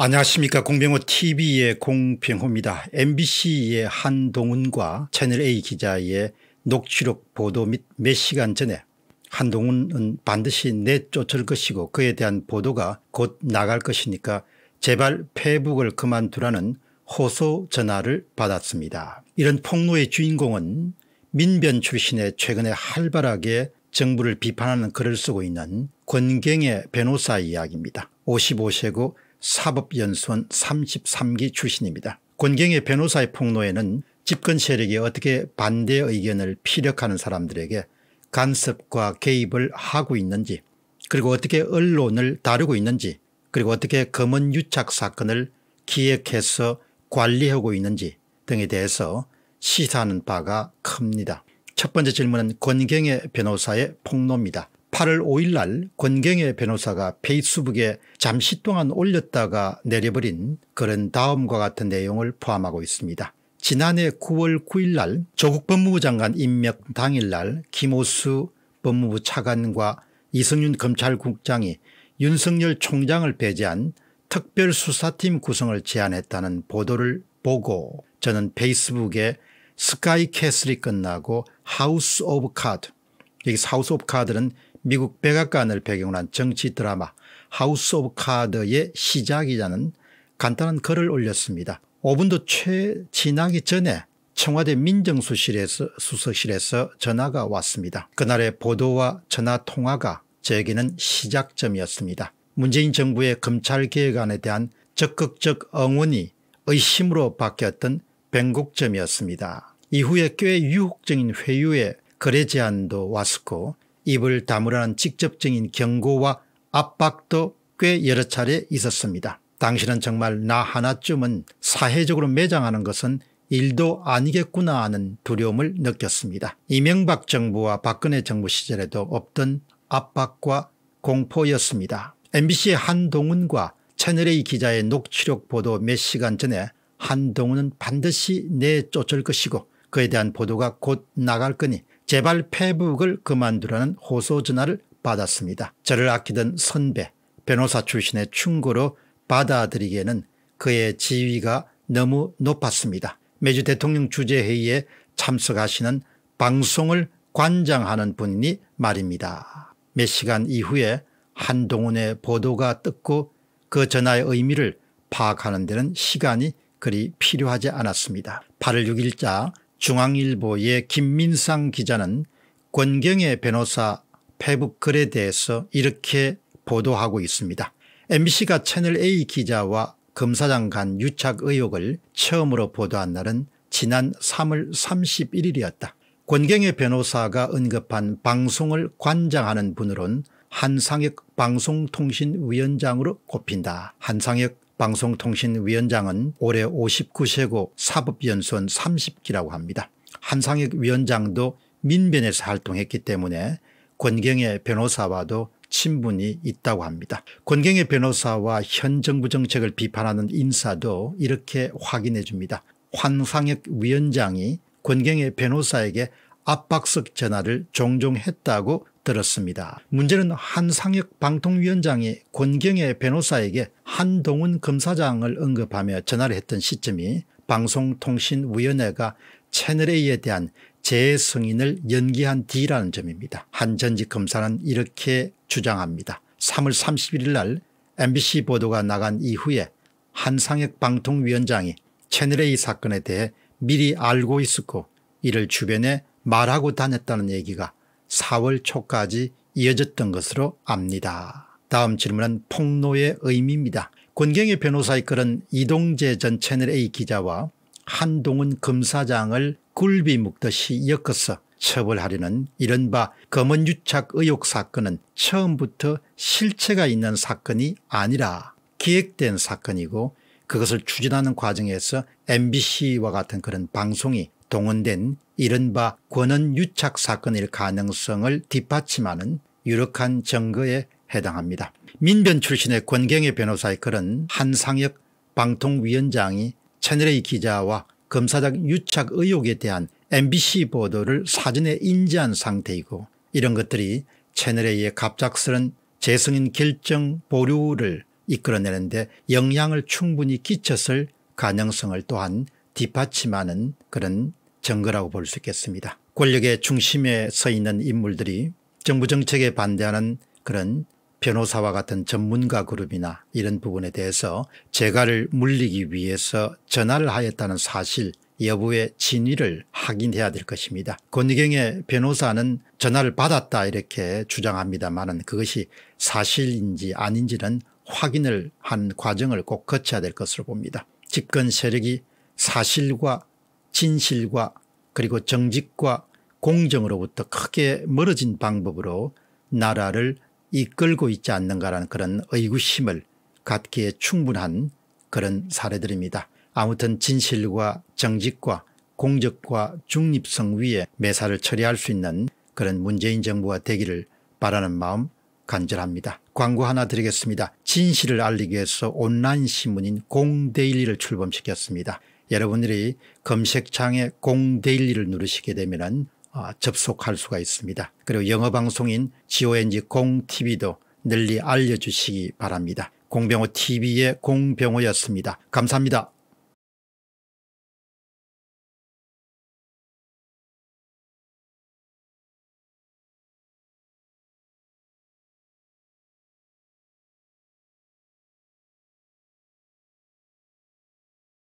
안녕하십니까 공병호 tv의 공병호입니다. mbc의 한동훈과 채널A 기자의 녹취록 보도 및 몇 시간 전에 한동훈은 반드시 내쫓을 것이고 그에 대한 보도가 곧 나갈 것이니까 제발 페북을 그만두라는 호소 전화를 받았습니다. 이런 폭로의 주인공은 민변 출신의 최근에 활발하게 정부를 비판하는 글을 쓰고 있는 권경의 변호사 이야기입니다. 55세고 사법연수원 33기 출신입니다. 권경의 변호사의 폭로에는 집권 세력이 어떻게 반대 의견을 피력하는 사람들에게 간섭과 개입을 하고 있는지 그리고 어떻게 언론을 다루고 있는지 그리고 어떻게 검은 유착 사건을 기획해서 관리하고 있는지 등에 대해서 시사하는 바가 큽니다. 첫 번째 질문은 권경의 변호사의 폭로입니다. 8월 5일 날권경혜 변호사가 페이스북에 잠시 동안 올렸다가 내려버린 글은 다음과 같은 내용을 포함하고 있습니다. 지난해 9월 9일 날 조국 법무부 장관 임명 당일 날 김호수 법무부 차관과 이승윤 검찰국장이 윤석열 총장을 배제한 특별수사팀 구성을 제안했다는 보도를 보고 저는 페이스북에 스카이 캐슬이 끝나고 하우스 오브 카드 여기 하우스 오브 카드는 미국 백악관을 배경으로 한 정치 드라마 하우스 오브 카드의 시작이자는 간단한 글을 올렸습니다. 5분도 채 지나기 전에 청와대 민정수석실에서 수석실에서 전화가 왔습니다. 그날의 보도와 전화 통화가 저에게는 시작점이었습니다. 문재인 정부의 검찰개혁안에 대한 적극적 응원이 의심으로 바뀌었던 변곡점이었습니다. 이후에 꽤 유혹적인 회유에 거래 제안도 왔었고 입을 다물라는 직접적인 경고와 압박도 꽤 여러 차례 있었습니다. 당신은 정말 나 하나쯤은 사회적으로 매장하는 것은 일도 아니겠구나 하는 두려움을 느꼈습니다. 이명박 정부와 박근혜 정부 시절에도 없던 압박과 공포였습니다. MBC의 한동훈과 채널A 기자의 녹취록 보도 몇 시간 전에 한동훈은 반드시 내쫓을 것이고 그에 대한 보도가 곧 나갈 거니 제발 페북을 그만두라는 호소 전화를 받았습니다. 저를 아끼던 선배 변호사 출신의 충고로 받아들이기에는 그의 지위가 너무 높았습니다. 매주 대통령 주재회의에 참석하시는 방송을 관장하는 분이 말입니다. 몇 시간 이후에 한동훈의 보도가 떴고 그 전화의 의미를 파악하는 데는 시간이 그리 필요하지 않았습니다. 8월 6일자 중앙일보의 김민상 기자는 권경의 변호사 페북 글에 대해서 이렇게 보도하고 있습니다. MBC가 채널A 기자와 검사장 간 유착 의혹을 처음으로 보도한 날은 지난 3월 31일이었다. 권경애 변호사가 언급한 방송을 관장하는 분으론 한상혁 방송통신위원장으로 꼽힌다. 한상혁 방송통신위원장은 올해 59세고 사법연수원 30기라고 합니다. 한상혁 위원장도 민변에서 활동했기 때문에 권경의 변호사와도 친분이 있다고 합니다. 권경의 변호사와 현 정부 정책을 비판하는 인사도 이렇게 확인해 줍니다. 환상혁 위원장이 권경의 변호사에게 압박석 전화를 종종 했다고 들었습니다. 문제는 한상혁 방통위원장이 권경애 변호사에게 한동훈 검사장을 언급하며 전화를 했던 시점이 방송통신위원회가 채널A에 대한 재승인을 연기한 뒤라는 점입니다. 한 전직 검사는 이렇게 주장합니다. 3월 31일 날 MBC 보도가 나간 이후에 한상혁 방통위원장이 채널A 사건에 대해 미리 알고 있었고 이를 주변에 말하고 다녔다는 얘기가 4월 초까지 이어졌던 것으로 압니다. 다음 질문은 폭로의 의미입니다. 권경의 변호사의 글은 이동재 전 채널A 기자와 한동훈 검사장을 굴비 묶듯이 엮어서 처벌하려는 이른바 검은유착 의혹 사건은 처음부터 실체가 있는 사건이 아니라 기획된 사건이고 그것을 추진하는 과정에서 mbc와 같은 그런 방송이 동원된 이른바 권은 유착 사건일 가능성을 뒷받침하는 유력한 증거에 해당합니다. 민변 출신의 권경혜 변호사의 글은 한상혁 방통위원장이 채널A 기자와 검사장 유착 의혹에 대한 MBC 보도를 사전에 인지한 상태이고 이런 것들이 채널A의 갑작스런 재승인 결정 보류를 이끌어내는데 영향을 충분히 끼쳤을 가능성을 또한 뒷받침하는 그런 증거라고 볼 수 있겠습니다. 권력의 중심에 서 있는 인물들이 정부 정책에 반대하는 그런 변호사와 같은 전문가 그룹이나 이런 부분에 대해서 재가를 물리기 위해서 전화를 하였다는 사실 여부의 진위를 확인해야 될 것입니다. 권희경의 변호사는 전화를 받았다 이렇게 주장합니다만 그것이 사실인지 아닌지는 확인을 한 과정을 꼭 거쳐야 될 것으로 봅니다. 집권 세력이 사실과 진실과 그리고 정직과 공정으로부터 크게 멀어진 방법으로 나라를 이끌고 있지 않는가라는 그런 의구심을 갖기에 충분한 그런 사례들입니다. 아무튼 진실과 정직과 공적과 중립성 위에 매사를 처리할 수 있는 그런 문재인 정부가 되기를 바라는 마음 간절합니다. 광고 하나 드리겠습니다. 진실을 알리기 위해서 온라인 신문인 공데일리를 출범시켰습니다. 여러분들이 검색창에 공데일리를 누르시게 되면 아, 접속할 수가 있습니다. 그리고 영어방송인 GONG 공TV도 널리 알려주시기 바랍니다. 공병호 TV의 공병호였습니다. 감사합니다.